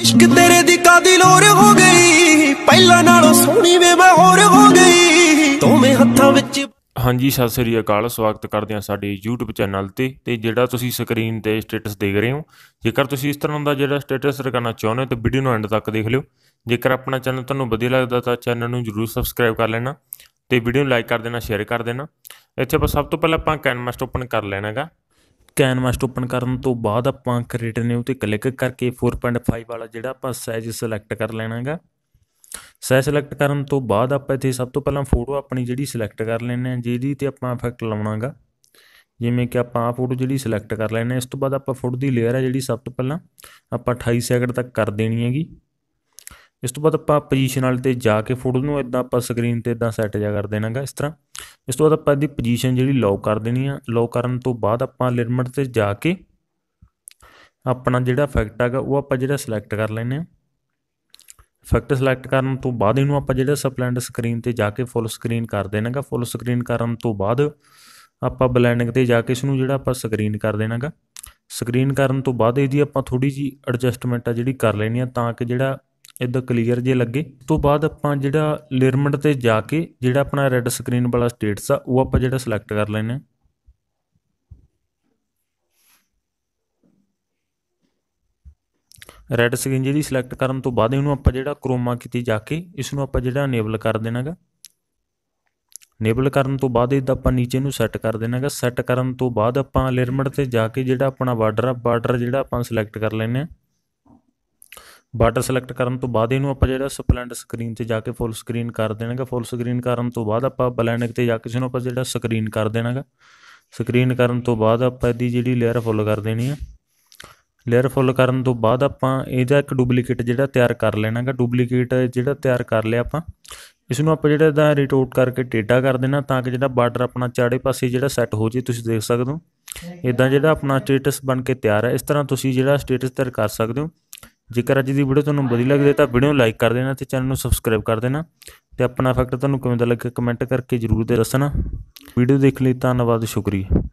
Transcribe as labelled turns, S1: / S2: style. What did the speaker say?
S1: ਇਸ਼ਕ ਤੇਰੇ ਦੀ ਕਾਦੀ ਲੋਰ ਹੋ ਗਈ ਪਹਿਲਾਂ ਨਾਲੋਂ ਸੋਹਣੀ ਵੇ ਮੈਂ ਹੋਰ ਹੋ ਗਈ ਤੋਵੇਂ ਹੱਥਾਂ ਵਿੱਚ ਹਾਂਜੀ ਸਤਿ ਸ੍ਰੀ ਅਕਾਲ ਸਵਾਗਤ ਕਰਦੇ ਹਾਂ ਸਾਡੇ YouTube ਚੈਨਲ ਤੇ ਤੇ ਜਿਹੜਾ ਤੁਸੀਂ ਸਕਰੀਨ ਤੇ ਸਟੇਟਸ ਦੇਖ ਰਹੇ ਹੋ ਜੇਕਰ ਤੁਸੀਂ ਇਸ ਤਰ੍ਹਾਂ ਦਾ ਜਿਹੜਾ ਸਟੇਟਸ ਰਖਾਣਾ ਚਾਹੁੰਦੇ ਹੋ ਤਾਂ ਵੀਡੀਓ ਨੂੰ ਐਂਡ ਤੱਕ ਦੇਖ ਲਿਓ ਜੇਕਰ ਆਪਣਾ ਚੈਨਲ ਤੁਹਾਨੂੰ ਵਧੀਆ ਲੱਗਦਾ ਤਾਂ ਚੈਨਲ ਨੂੰ ਜਰੂਰ ਸਬਸਕ੍ਰਾਈਬ ਕਰ ਲੈਣਾ ਤੇ ਵੀਡੀਓ ਨੂੰ ਲਾਈਕ ਕਰ ਦੇਣਾ ਸ਼ੇਅਰ ਕਰ ਦੇਣਾ ਇੱਥੇ ਆਪਾਂ ਸਭ ਤੋਂ ਪਹਿਲਾਂ ਆਪਾਂ ਕੈਨਵਸ ਓਪਨ ਕਰ ਲੈਣਾਗਾ ਕੈਨਵਾਸ ਓਪਨ ਕਰਨ ਤੋਂ ਬਾਅਦ ਆਪਾਂ ਕ੍ਰੀਏਟ ਨਿਊ ਤੇ ਕਲਿੱਕ ਕਰਕੇ 4.5 ਵਾਲਾ ਜਿਹੜਾ ਆਪਾਂ ਸਾਈਜ਼ ਸਿਲੈਕਟ ਕਰ ਲੈਣਾਗਾ ਸਾਈਜ਼ ਸਿਲੈਕਟ ਕਰਨ ਤੋਂ ਬਾਅਦ ਆਪਾਂ ਇੱਥੇ ਸਭ ਤੋਂ ਪਹਿਲਾਂ ਫੋਟੋ ਆਪਣੀ ਜਿਹੜੀ ਸਿਲੈਕਟ ਕਰ ਲੈਣੇ ਆ ਜਿਹਦੀ ਤੇ ਆਪਾਂ ਇਫੈਕਟ ਲਾਉਣਾਗਾ ਜਿਵੇਂ ਕਿ ਆਪਾਂ ਆ ਫੋਟੋ ਜਿਹੜੀ ਸਿਲੈਕਟ ਕਰ ਲੈਣੇ ਇਸ ਤੋਂ ਬਾਅਦ ਆਪਾਂ ਫੋਟੋ ਦੀ ਲੇਅਰ ਹੈ ਜਿਹੜੀ ਸਭ ਤੋਂ ਪਹਿਲਾਂ ਆਪਾਂ 28 ਸੈਕਿੰਡ ਤੱਕ ਕਰ ਦੇਣੀ ਹੈਗੀ ਇਸ ਤੋਂ ਬਾਅਦ ਆਪਾਂ ਪੋਜੀਸ਼ਨ ਵਾਲੇ ਤੇ ਜਾ ਕੇ ਫੋਟੋ ਨੂੰ ਇਦਾਂ ਆਪਾਂ ਸਕਰੀਨ ਤੇ ਇਦਾਂ ਸੈੱਟ ਜਾ ਕਰ ਦੇਣਾਗਾ ਇਸ ਤਰ੍ਹਾਂ ਇਸ ਤੋਂ ਬਾਅਦ ਆਪਾਂ ਇਹਦੀ ਪੋਜੀਸ਼ਨ ਜਿਹੜੀ ਲੌਕ ਕਰ ਦੇਣੀ ਆ ਲੌਕ ਕਰਨ ਤੋਂ ਬਾਅਦ ਆਪਾਂ ਲਿਮਟ ਤੇ ਜਾ ਕੇ ਆਪਣਾ ਜਿਹੜਾ ਇਫੈਕਟ ਹੈਗਾ ਉਹ ਆਪਾਂ ਜਿਹੜਾ ਸਿਲੈਕਟ ਕਰ ਲੈਨੇ ਆ ਇਫੈਕਟ ਸਿਲੈਕਟ ਕਰਨ ਤੋਂ ਬਾਅਦ ਇਹਨੂੰ ਆਪਾਂ ਜਿਹੜਾ ਸਪਲੈਂਡ ਸਕਰੀਨ ਤੇ ਜਾ ਕੇ ਫੁੱਲ ਸਕਰੀਨ ਕਰ ਦੇਣਾਗਾ ਫੁੱਲ ਸਕਰੀਨ ਕਰਨ ਤੋਂ ਬਾਅਦ ਆਪਾਂ ਬਲੈਂਡਿੰਗ ਤੇ ਜਾ ਕੇ ਇਸ ਨੂੰ ਜਿਹੜਾ ਆਪਾਂ ਸਕਰੀਨ ਕਰ ਦੇਣਾਗਾ ਸਕਰੀਨ ਕਰਨ ਤੋਂ ਬਾਅਦ ਇਹਦੀ ਆਪਾਂ ਥੋੜੀ ਜੀ ਐਡਜਸਟਮੈਂਟ ਆ ਜਿਹੜੀ ਕਰ ਲੈਣੀ ਆ ਤਾਂ ਕਿ ਜਿਹੜਾ ਇਦਾਂ ਕਲੀਅਰ ਜੇ ਲੱਗੇ ਤੋਂ ਬਾਅਦ ਆਪਾਂ ਜਿਹੜਾ ਲੇਅਰਮੈਂਟ ਤੇ ਜਾ ਕੇ ਜਿਹੜਾ ਆਪਣਾ ਰੈੱਡ ਸਕਰੀਨ ਵਾਲਾ ਸਟੇਟਸ ਆ ਉਹ ਆਪਾਂ ਜਿਹੜਾ ਸਿਲੈਕਟ ਕਰ ਲੈਣਾ ਰੈੱਡ ਸਕਰੀਨ ਜਿਹੜੀ ਸਿਲੈਕਟ ਕਰਨ ਤੋਂ ਬਾਅਦ ਇਹਨੂੰ ਆਪਾਂ ਜਿਹੜਾ ਕਰੋਮਾ ਕੀਤੀ ਜਾ ਕੇ ਇਸ ਨੂੰ ਆਪਾਂ ਜਿਹੜਾ ਅਨੇਬਲ ਕਰ ਦੇਣਾਗਾ ਇਨੇਬਲ ਕਰਨ ਤੋਂ ਬਾਅਦ ਇਹਦਾ ਆਪਾਂ ਨੀਚੇ ਨੂੰ ਸੈੱਟ ਕਰ ਦੇਣਾਗਾ ਸੈੱਟ ਕਰਨ ਤੋਂ ਬਾਅਦ ਆਪਾਂ ਲੇਅਰਮੈਂਟ ਤੇ ਜਾ ਕੇ ਜਿਹੜਾ ਆਪਣਾ ਬਾਰਡਰ ਆ ਬਾਰਡਰ ਜਿਹੜਾ ਆਪਾਂ ਸਿਲੈਕਟ ਕਰ ਲੈਨੇ ਆ ਬਟਨ ਸਿਲੈਕਟ ਕਰਨ ਤੋਂ ਬਾਅਦ ਇਹਨੂੰ ਆਪਾਂ ਜਿਹੜਾ ਸਪਲੈਂਡ ਸਕਰੀਨ ਤੇ ਜਾ ਕੇ ਫੁੱਲ ਸਕਰੀਨ ਕਰ ਦੇਣਾਗਾ ਫੁੱਲ ਸਕਰੀਨ ਕਰਨ ਤੋਂ ਬਾਅਦ ਆਪਾਂ ਬਲੈਂਡਿੰਗ ਤੇ ਜਾ ਕੇ ਇਹਨੂੰ ਆਪਾਂ ਜਿਹੜਾ ਸਕਰੀਨ ਕਰ ਦੇਣਾਗਾ ਸਕਰੀਨ ਕਰਨ ਤੋਂ ਬਾਅਦ ਆਪਾਂ ਇਹਦੀ ਜਿਹੜੀ ਲੇਅਰ ਫੁੱਲ ਕਰ ਦੇਣੀ ਆ ਲੇਅਰ ਫੁੱਲ ਕਰਨ ਤੋਂ ਬਾਅਦ ਆਪਾਂ ਇਹਦਾ ਇੱਕ ਡੁਪਲੀਕੇਟ ਜਿਹੜਾ ਤਿਆਰ ਕਰ ਲੈਣਾਗਾ ਡੁਪਲੀਕੇਟ ਜਿਹੜਾ ਤਿਆਰ ਕਰ ਲਿਆ ਆਪਾਂ ਇਸ ਨੂੰ ਆਪਾਂ ਜਿਹੜਾ ਇਹਦਾ ਰੀਟੂਟ ਕਰਕੇ ਟੇਟਾ ਕਰ ਦੇਣਾ ਤਾਂ ਕਿ ਜਿਹੜਾ ਬਾਰਡਰ ਆਪਣਾ ਚਾੜੇ ਪਾਸੇ ਜਿਹੜਾ ਸੈੱਟ ਹੋ ਜੇ ਤੁਸੀਂ ਦੇਖ ਸਕਦੇ ਹੋ ਇਦਾਂ ਜਿਹੜਾ ਆਪਣਾ ਸਟੇਟਸ ਬਣ ਕੇ ਤਿਆਰ ਹੈ ਇਸ ਤਰ੍ਹਾਂ ਤੁਸੀਂ ਜਿਹੜਾ ਸਟੇਟਸ ਤਿਆਰ ਕਰ ਸਕਦੇ ਹੋ ਜੇਕਰ ਅੱਜ ਦੀ ਵੀਡੀਓ ਤੁਹਾਨੂੰ ਵਧੀਆ ਲੱਗਦੀ ਤਾਂ ਵੀਡੀਓ ਨੂੰ ਲਾਈਕ ਕਰ ਦੇਣਾ ਤੇ ਚੈਨਲ ਨੂੰ ਸਬਸਕ੍ਰਾਈਬ ਕਰ ਦੇਣਾ ਤੇ ਆਪਣਾ ਫੈਕਟ ਤੁਹਾਨੂੰ ਕਿਵੇਂ ਦਾ ਲੱਗਿਆ ਕਮੈਂਟ ਕਰਕੇ ਜ਼ਰੂਰ ਦੱਸਣਾ ਵੀਡੀਓ ਦੇਖ ਲਈ ਧੰਨਵਾਦ ਸ਼ੁਕਰੀਆ